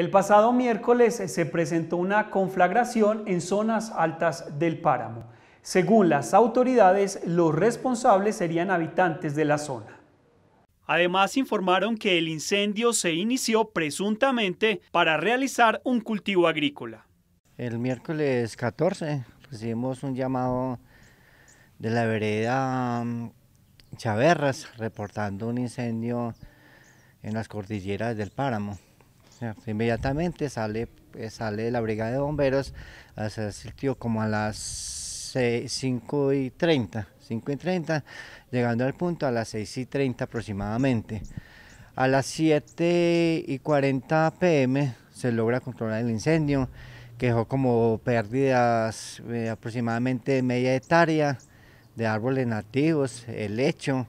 El pasado miércoles se presentó una conflagración en zonas altas del páramo. Según las autoridades, los responsables serían habitantes de la zona. Además informaron que el incendio se inició presuntamente para realizar un cultivo agrícola. El miércoles 14 recibimos un llamado de la vereda mm, Chaverras reportando un incendio en las cordilleras del páramo. Inmediatamente sale, eh, sale la brigada de bomberos, se asistió como a las 5 y 30, y llegando al punto a las 6 y 30 aproximadamente. A las 7 y 40 pm se logra controlar el incendio, que dejó como pérdidas eh, aproximadamente media hectárea de árboles nativos, helecho,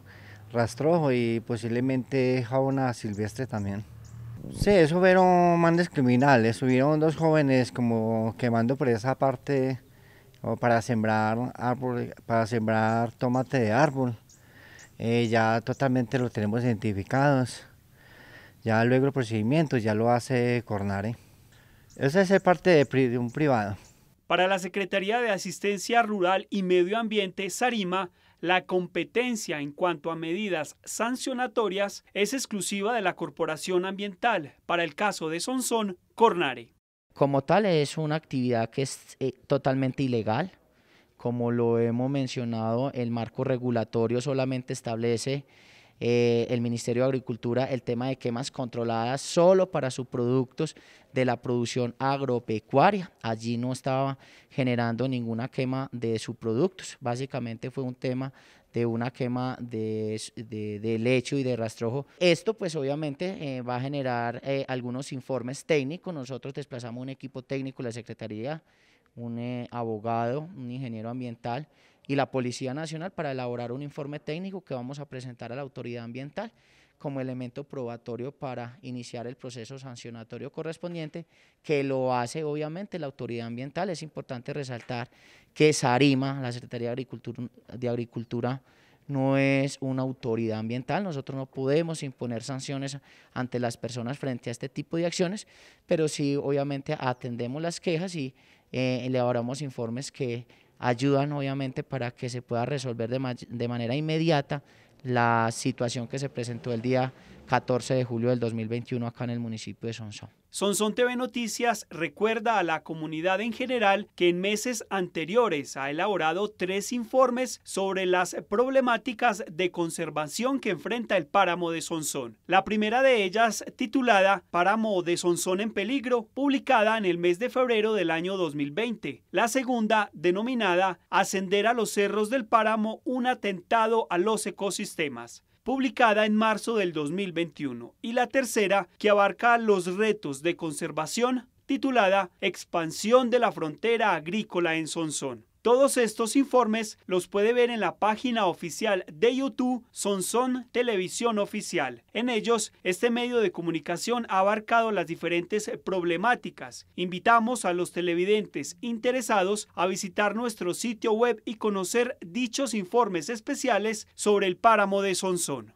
rastrojo y posiblemente jauna silvestre también. Sí, eso fueron mandes criminales. Subieron dos jóvenes como quemando por esa parte o para sembrar para sembrar tomate de árbol. Eh, ya totalmente lo tenemos identificados. Ya luego el procedimiento ya lo hace Cornare. Esa es parte de un privado. Para la Secretaría de Asistencia Rural y Medio Ambiente, Sarima, la competencia en cuanto a medidas sancionatorias es exclusiva de la Corporación Ambiental para el caso de Sonsón Cornare. Como tal es una actividad que es eh, totalmente ilegal. Como lo hemos mencionado, el marco regulatorio solamente establece eh, el Ministerio de Agricultura el tema de quemas controladas solo para subproductos de la producción agropecuaria. Allí no estaba generando ninguna quema de subproductos, Básicamente fue un tema de una quema de, lecho y de rastrojo. Esto pues obviamente eh, va a generar eh, algunos informes técnicos. Nosotros desplazamos un equipo técnico, la Secretaría, un abogado, un ingeniero ambiental y la Policía Nacional para elaborar un informe técnico que vamos a presentar a la autoridad ambiental como elemento probatorio para iniciar el proceso sancionatorio correspondiente, que lo hace obviamente la autoridad ambiental. Es importante resaltar que Sarima, la Secretaría de Agricultura, no es una autoridad ambiental, nosotros no podemos imponer sanciones ante las personas frente a este tipo de acciones, pero sí obviamente atendemos las quejas y eh, elaboramos informes que ayudan obviamente para que se pueda resolver de, manera inmediata la situación que se presentó el día 14 de julio del 2021 acá en el municipio de Sonsón. Sonsón TV Noticias recuerda a la comunidad en general que en meses anteriores ha elaborado tres informes sobre las problemáticas de conservación que enfrenta el páramo de Sonsón. La primera de ellas, titulada Páramo de Sonsón en Peligro, publicada en el mes de febrero del año 2020. La segunda, denominada Ascender a los cerros del páramo, un atentado a los ecosistemas publicada en marzo del 2021, y la tercera, que abarca los retos de conservación, titulada Expansión de la frontera agrícola en Sonsón. Todos estos informes los puede ver en la página oficial de YouTube Sonson Televisión Oficial. En ellos, este medio de comunicación ha abarcado las diferentes problemáticas. Invitamos a los televidentes interesados a visitar nuestro sitio web y conocer dichos informes especiales sobre el páramo de Sonson.